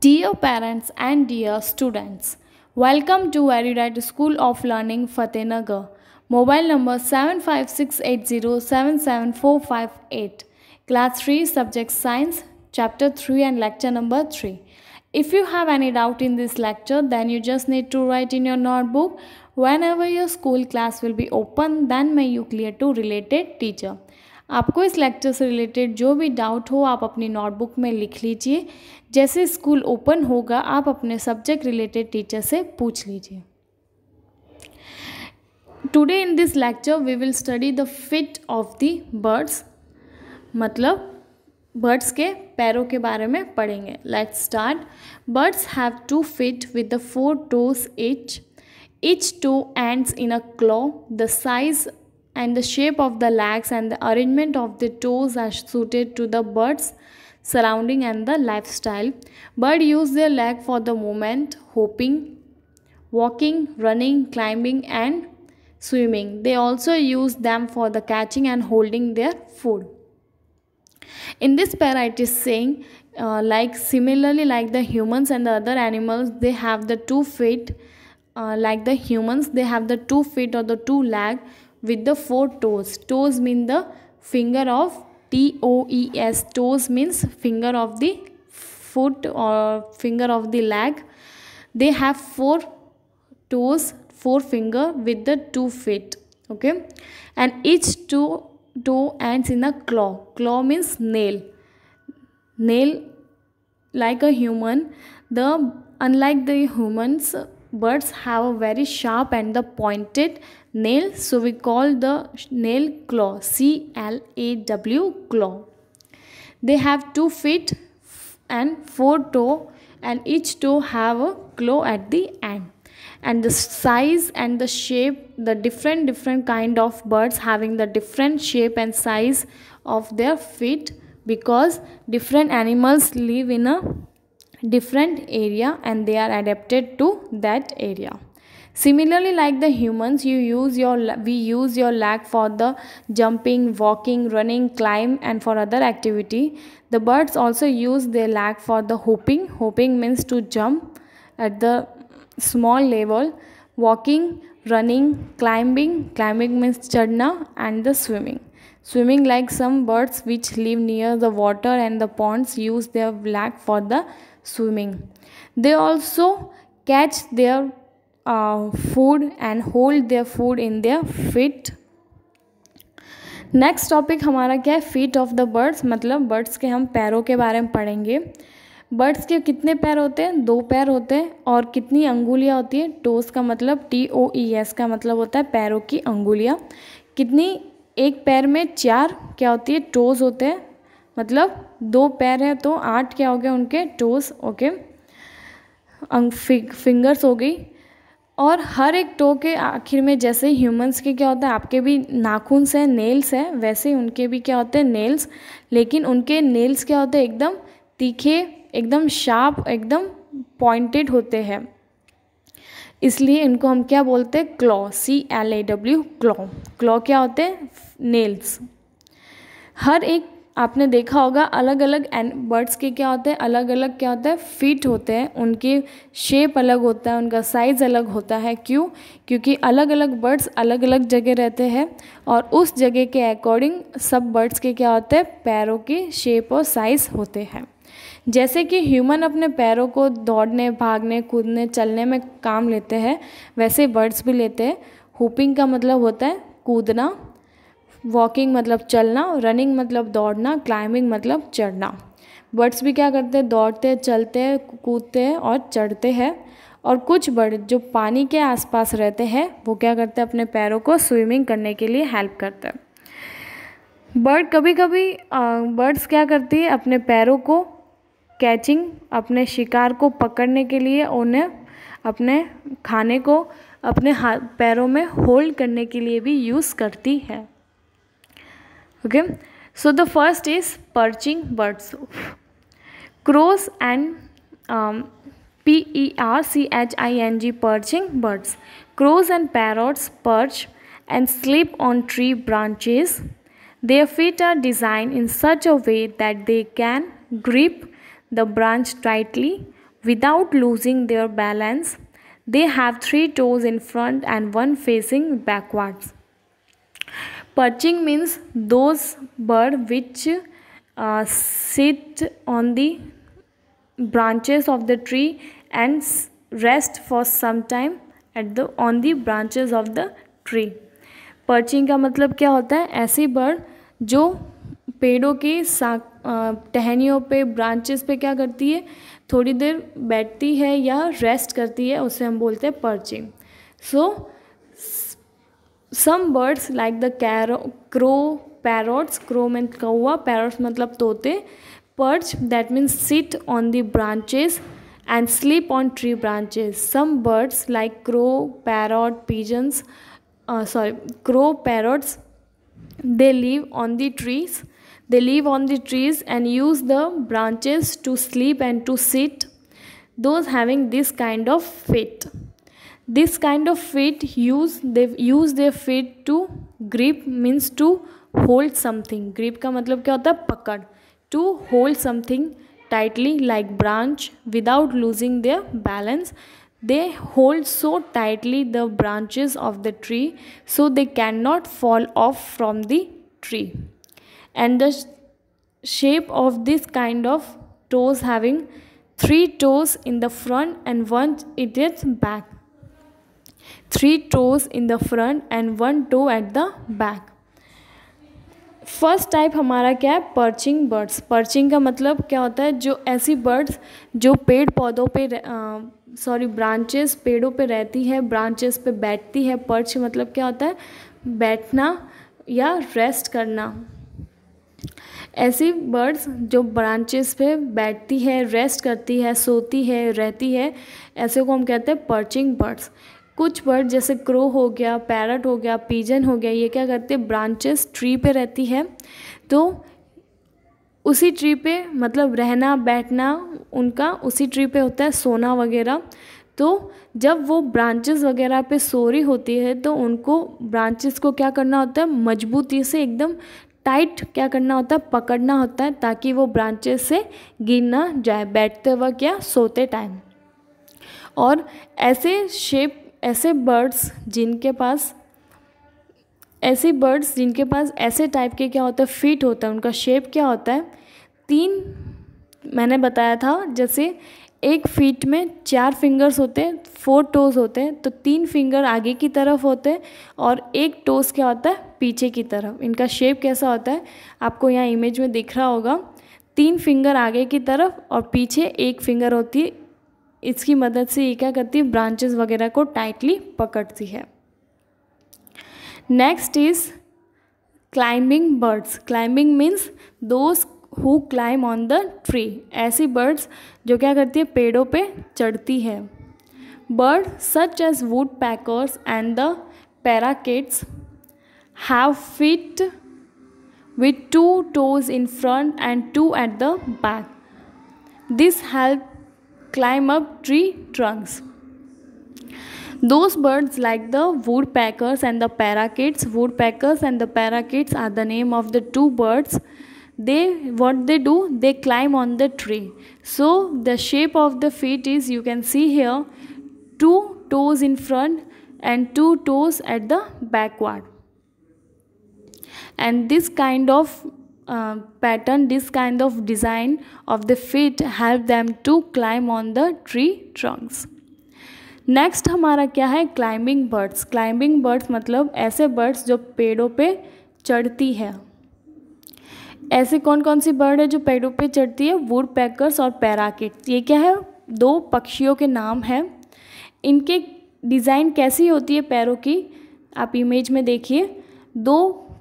Dear parents and dear students, welcome to Erudite School of Learning, Nagar. Mobile number 7568077458. Class 3 subject science, chapter 3 and lecture number 3. If you have any doubt in this lecture, then you just need to write in your notebook. Whenever your school class will be open, then may you clear to related teacher. आपको इस lecture से related जो भी doubt हो आप अपनी notebook में लिख लीजिए जैसे स्कूल ओपन होगा आप अपने सब्जेक्ट रिलेटेड टीचर से पूछ लीजिए today in this lecture we will study the feet of the birds मतलब बर्ड्स के पैरों के बारे में पढ़ेंगे let's start birds have two feet with the four toes each each toe ends in a claw the size and the shape of the legs and the arrangement of the toes are suited to the bird's surrounding and the lifestyle. Bird use their leg for the movement, hopping, walking, running, climbing and swimming. They also use them for the catching and holding their food. In this pair it is saying uh, like similarly like the humans and the other animals they have the two feet uh, like the humans they have the two feet or the two leg with the four toes. Toes mean the finger of T O E S. Toes means finger of the foot or finger of the leg. They have four toes, four finger with the two feet. Okay, and each two toe ends in a claw. Claw means nail. Nail like a human. The unlike the humans, birds have a very sharp and the pointed nail so we call the nail claw c l a w claw they have two feet and four toe and each toe have a claw at the end and the size and the shape the different different kind of birds having the different shape and size of their feet because different animals live in a different area and they are adapted to that area similarly like the humans you use your we use your leg for the jumping walking running climb and for other activity the birds also use their leg for the hopping hopping means to jump at the small level walking running climbing climbing means chadna and the swimming swimming like some birds which live near the water and the ponds use their leg for the swimming. They also catch their uh, food and hold their food in their feet next topic हमारा क्या है feet of the birds मतलब birds के हम पैरों के बारे में पढ़ेंगे बर्ड्स के कितने पैर होते हैं दो पैर होते हैं और कितनी अंगुलियाँ होती हैं टोस का मतलब टी ओ ई एस का मतलब होता है पैरों की अंगुलियाँ कितनी एक पैर में चार क्या होती है टोज होते हैं मतलब दो पैर हैं तो आठ क्या हो गया उनके टोस ओके अंग फिंगर्स हो गई और हर एक टो के आखिर में जैसे ह्यूमंस के क्या होता है आपके भी नाखून हैं नेल्स हैं वैसे उनके भी क्या होते हैं नेल्स लेकिन उनके नेल्स क्या होते हैं एकदम तीखे एकदम शार्प एकदम पॉइंटेड होते हैं इसलिए इनको हम क्या बोलते हैं claw C L A W claw claw क्या होते हैं नेल्स हर एक आपने देखा होगा अलग अलग बर्ड्स के क्या होते हैं अलग अलग क्या होता है फिट होते हैं उनके शेप अलग होता है उनका साइज़ अलग होता है क्यों क्योंकि अलग अलग बर्ड्स अलग अलग जगह रहते हैं और उस जगह के अकॉर्डिंग सब बर्ड्स के क्या होते हैं पैरों की शेप और साइज़ होते हैं जैसे कि ह्यूमन अपने पैरों को दौड़ने भागने कूदने चलने में काम लेते हैं वैसे बर्ड्स भी लेते हैं हुपिंग का मतलब होता है कूदना वॉकिंग मतलब चलना रनिंग मतलब दौड़ना क्लाइंबिंग मतलब चढ़ना बर्ड्स भी क्या करते हैं दौड़ते चलते कूदते हैं और चढ़ते हैं और कुछ बर्ड जो पानी के आसपास रहते हैं वो क्या करते हैं अपने पैरों को स्विमिंग करने के लिए हेल्प करते हैं बर्ड कभी कभी बर्ड्स क्या करती है अपने पैरों को कैचिंग अपने शिकार को पकड़ने के लिए उन्हें अपने खाने को अपने हाथ पैरों में होल्ड करने के लिए भी यूज़ करती है okay so the first is perching birds crows and um, p e r c h i n g perching birds crows and parrots perch and sleep on tree branches their feet are designed in such a way that they can grip the branch tightly without losing their balance they have three toes in front and one facing backwards perching means those bird which uh, sit on the branches of the tree and rest for some time at the on the branches of the tree perching का मतलब क्या होता है ऐसी bird जो पेड़ों की टहनियों पे ब्रांचेस पे क्या करती है थोड़ी देर बैठती है या रेस्ट करती है उसे हम बोलते हैं perching so so, some birds like the crow parrots crow and kawa parrots matlab tote perch that means sit on the branches and sleep on tree branches some birds like crow parrot pigeons uh, sorry crow parrots they live on the trees they live on the trees and use the branches to sleep and to sit those having this kind of fate this kind of feet use they use their feet to grip means to hold something grip ka matlab kya hota है to hold something tightly like branch without losing their balance they hold so tightly the branches of the tree so they cannot fall off from the tree and the shape of this kind of toes having three toes in the front and one its back three toes in the front and one toe at the back first type हमारा क्या है perching birds perching का मतलब क्या होता है जो ऐसी बर्ड्स जो पेड़ पौधों पे सॉरी ब्रांचेस पेड़ों पे रहती है ब्रांचेस पे बैठती है पर्च मतलब क्या होता है बैठना या रेस्ट करना ऐसी बर्ड्स जो ब्रांचेस पे बैठती है रेस्ट करती है सोती है रहती है ऐसे को हम कहते हैं पर्चिंग बर्ड्स कुछ बर्ड जैसे क्रो हो गया पैरट हो गया पीजन हो गया ये क्या करते हैं ब्रांचेस ट्री पे रहती है तो उसी ट्री पे मतलब रहना बैठना उनका उसी ट्री पे होता है सोना वगैरह तो जब वो ब्रांचेस वगैरह पे सो रही होती है तो उनको ब्रांचेस को क्या करना होता है मजबूती से एकदम टाइट क्या करना होता है पकड़ना होता है ताकि वो ब्रांचेस से गिर ना जाए बैठते वक्त या सोते टाइम और ऐसे शेप ऐसे बर्ड्स जिनके पास ऐसे बर्ड्स जिनके पास ऐसे टाइप के क्या होते हैं फिट होता है उनका शेप क्या होता है तीन मैंने बताया था जैसे एक फीट में चार फिंगर्स होते हैं फोर टोज होते हैं तो तीन फिंगर आगे की तरफ होते हैं और एक टोज क्या होता है पीछे की तरफ इनका शेप कैसा होता है आपको यहाँ इमेज में दिख रहा होगा तीन फिंगर आगे की तरफ और पीछे एक फिंगर होती है इसकी मदद से ये क्या करती है ब्रांचेस वगैरह को टाइटली पकड़ती है next is climbing birds climbing means those who climb on the tree ऐसी बर्ड्स जो क्या करती है पेड़ों पे चढ़ती है bird such as woodpeckers and the parakeets have feet with two toes in front and two at the back this help climb up tree trunks. Those birds like the woodpeckers and the parakeets, woodpeckers and the parakeets are the name of the two birds. They what they do? They climb on the tree. So the shape of the feet is you can see here two toes in front and two toes at the backward and this kind of Uh, pattern this kind of design of the feet help them to climb on the tree trunks next हमारा क्या है climbing birds climbing birds मतलब ऐसे birds जो पेड़ों पे चढ़ती है ऐसे कौन कौन सी बर्ड है जो पेड़ों पे चढ़ती है वुड पैकर्स और पैराकिट ये क्या है दो पक्षियों के नाम हैं इनके डिज़ाइन कैसी होती है पैरों की आप इमेज में देखिए दो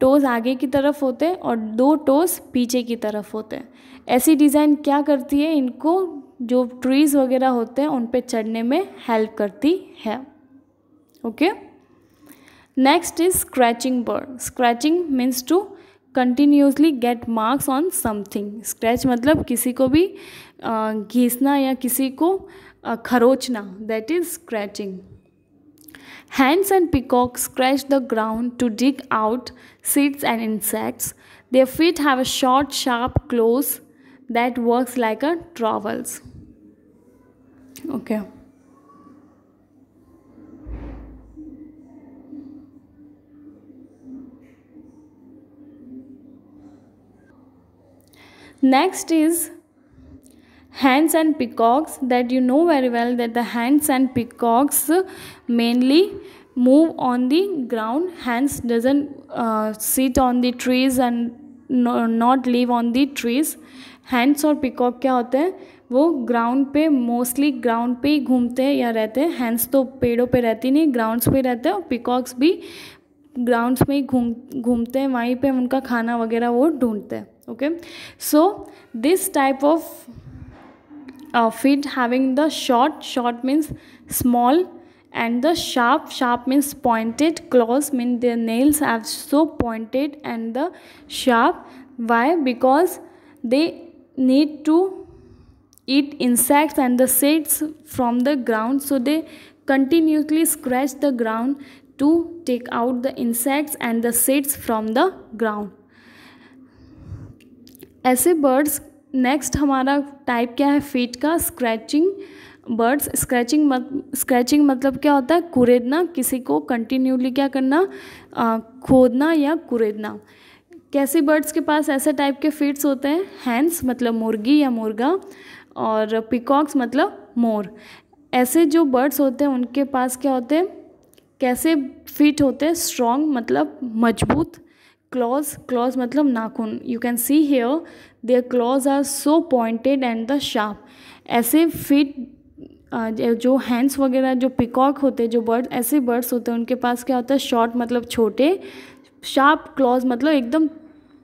टोज़ आगे की तरफ होते हैं और दो टोज़ पीछे की तरफ होते हैं ऐसी डिज़ाइन क्या करती है इनको जो ट्रीज़ वगैरह होते हैं उन पे चढ़ने में हेल्प करती है okay next is scratching bird scratching means to continuously get marks on something scratch मतलब किसी को भी घीसना या किसी को खरोचना that is scratching hens and peacock scratch the ground to dig out seeds and insects. Their feet have a short sharp claws that works like a trowels. Okay. Next is hens and peacocks that you know very well that the hens and peacocks mainly move on the ground hands doesn't uh, sit on the trees and no, not live on the trees hens और peacock क्या होते हैं वो ground पे mostly ground पे ही घूमते हैं या रहते हैं हैंड्स तो पेड़ों पे रहती नहीं ग्राउंड्स पे रहते हैं और पिकॉक्स भी ग्राउंड्स में ही घूम घूमते हैं वहीं पे उनका खाना वगैरह वो ढूंढते हैं okay so this type of feet having the short short means small and the sharp sharp means pointed claws mean their nails are so pointed and the sharp why because they need to eat insects and the seeds from the ground so they continuously scratch the ground to take out the insects and the seeds from the ground ऐसे birds next हमारा type क्या है feet का scratching birds scratching मत scratching मतलब क्या होता है कुरेदना किसी को कंटिन्यूली क्या करना आ, खोदना या कुरेदना कैसे बर्ड्स के पास ऐसे टाइप के फीट्स होते हैं हैंड्स मतलब मुर्गी या मुर्गा और पिकॉक्स मतलब मोर ऐसे जो बर्ड्स होते हैं उनके पास क्या होते हैं कैसे फिट होते हैं स्ट्रॉन्ग मतलब मजबूत क्लॉज क्लॉज मतलब नाखून you can see here there claws are so pointed and the sharp ऐसे फिट जो हैंस वगैरह जो पिकॉक होते हैं जो बर्ड ऐसे बर्ड्स होते हैं उनके पास क्या होता है शॉर्ट मतलब छोटे शार्प क्लॉज मतलब एकदम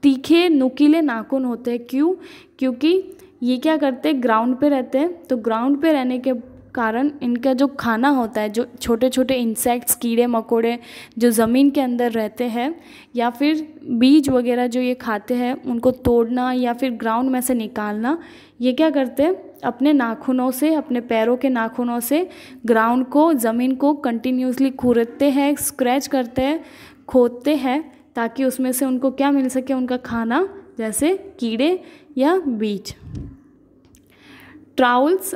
तीखे नुकीले नाखून होते हैं क्यों क्योंकि ये क्या करते हैं ग्राउंड पे रहते हैं तो ग्राउंड पे रहने के कारण इनका जो खाना होता है जो छोटे छोटे इंसेक्ट्स कीड़े मकोड़े जो ज़मीन के अंदर रहते हैं या फिर बीज वगैरह जो ये खाते हैं उनको तोड़ना या फिर ग्राउंड में से निकालना ये क्या करते हैं अपने नाखूनों से अपने पैरों के नाखूनों से ग्राउंड को ज़मीन को कंटिन्यूसली खूरते हैं स्क्रैच करते हैं खोदते हैं ताकि उसमें से उनको क्या मिल सके उनका खाना जैसे कीड़े या बीज trowels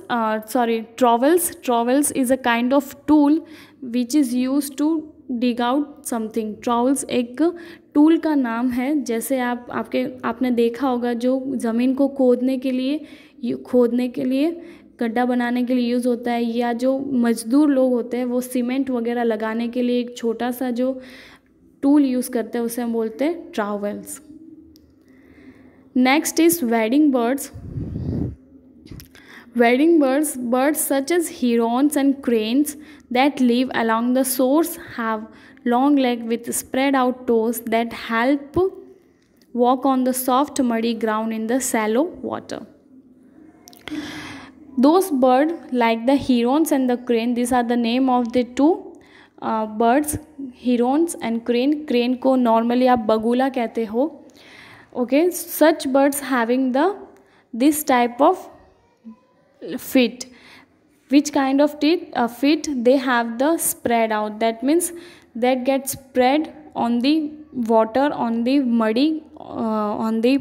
sorry trowels trowels is a kind of tool which is use to dig out something trowels एक टूल का नाम है जैसे आप आपके आपने देखा होगा जो ज़मीन को खोदने के लिए खोदने के लिए गड्ढा बनाने के लिए यूज़ होता है या जो मजदूर लोग होते हैं वो सीमेंट वगैरह लगाने के लिए एक छोटा सा जो टूल यूज़ करते हैं उसे हम बोलते हैं trowels next is wading birds wading birds birds such as herons and cranes that live along the shores have long leg with spread out toes that help walk on the soft muddy ground in the shallow water those bird like the herons and the crane these are the name of the two uh, birds herons and crane crane ko normally aap bagula kehte ho okay such birds having the this type of feet which kind of teeth a uh, feet they have the spread out that means that get spread on the water on the muddy uh, on the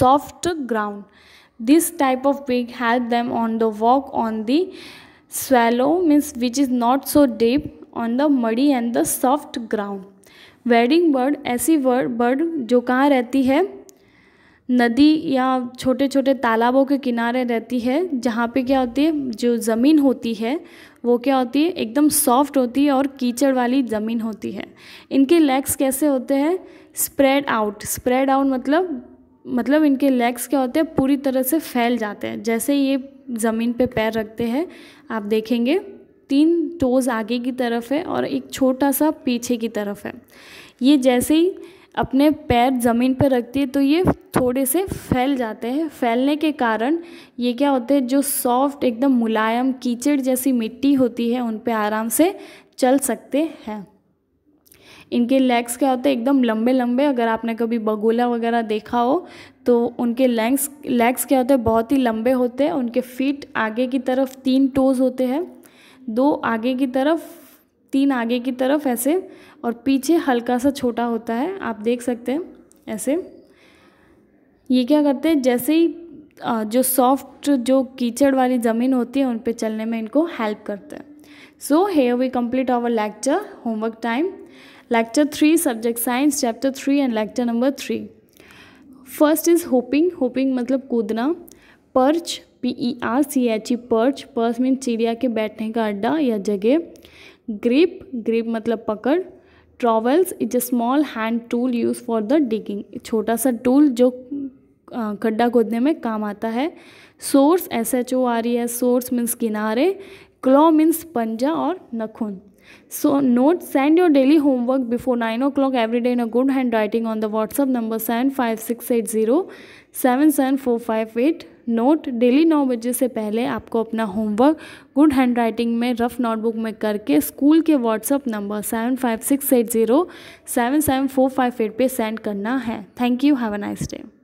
soft ground this type of beak help them on the walk on the swallow means which is not so deep on the muddy and the soft ground wading bird ऐसी bird bird जो कहाँ रहती है नदी या छोटे छोटे तालाबों के किनारे रहती है जहाँ पे क्या होती है जो ज़मीन होती है वो क्या होती है एकदम सॉफ्ट होती है और कीचड़ वाली ज़मीन होती है इनके लेग्स कैसे होते हैं स्प्रेड आउट स्प्रेड आउट मतलब मतलब इनके लेग्स क्या होते हैं पूरी तरह से फैल जाते हैं जैसे ये ज़मीन पे पैर रखते हैं आप देखेंगे तीन टोज़ आगे की तरफ है और एक छोटा सा पीछे की तरफ है ये जैसे ही अपने पैर ज़मीन पर रखती है तो ये थोड़े से फैल जाते हैं फैलने के कारण ये क्या होते हैं जो सॉफ्ट एकदम मुलायम कीचड़ जैसी मिट्टी होती है उन पर आराम से चल सकते हैं इनके लेग्स क्या होते हैं एकदम लंबे लंबे अगर आपने कभी बगुला वगैरह देखा हो तो उनके लेग्स लेग्स क्या होते हैं बहुत ही लंबे होते हैं उनके फीट आगे की तरफ तीन टोज़ होते हैं दो आगे की तरफ तीन आगे की तरफ ऐसे और पीछे हल्का सा छोटा होता है आप देख सकते हैं ऐसे ये क्या करते हैं जैसे ही जो सॉफ्ट जो कीचड़ वाली ज़मीन होती है उन पे चलने में इनको हेल्प करते हैं so here we complete our lecture homework time lecture three subject science chapter three and lecture number three first is hopping hopping मतलब कूदना perch P E R C H E perch perch mean चिड़िया के बैठने का अड्डा या जगह grip grip मतलब पकड़ trowels is a small hand tool use for the digging छोटा सा टूल जो खड्डा खोदने में काम आता है सोर्स एस एच ओ आ रही है सोर्स मीन्स किनारे क्लॉ मीन्स पंजा और नखून so note send your daily homework before nine o'clock day in a good handwriting on the WhatsApp number seven five six eight zero seven seven four five eight note daily नौ बजे से पहले आपको अपना homework good handwriting में rough notebook में करके school के WhatsApp number seven five six eight zero seven seven four five eight पर सेंड करना है thank you have a nice day